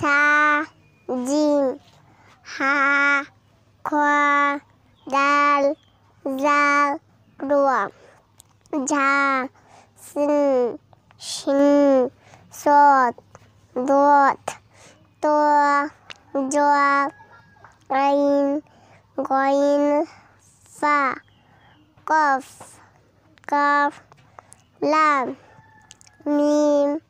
ซาจิมฮาควาดาลซารัวจาซินชินสดดดตัวจวไอินกอินฟากอฟกอฟลามมีม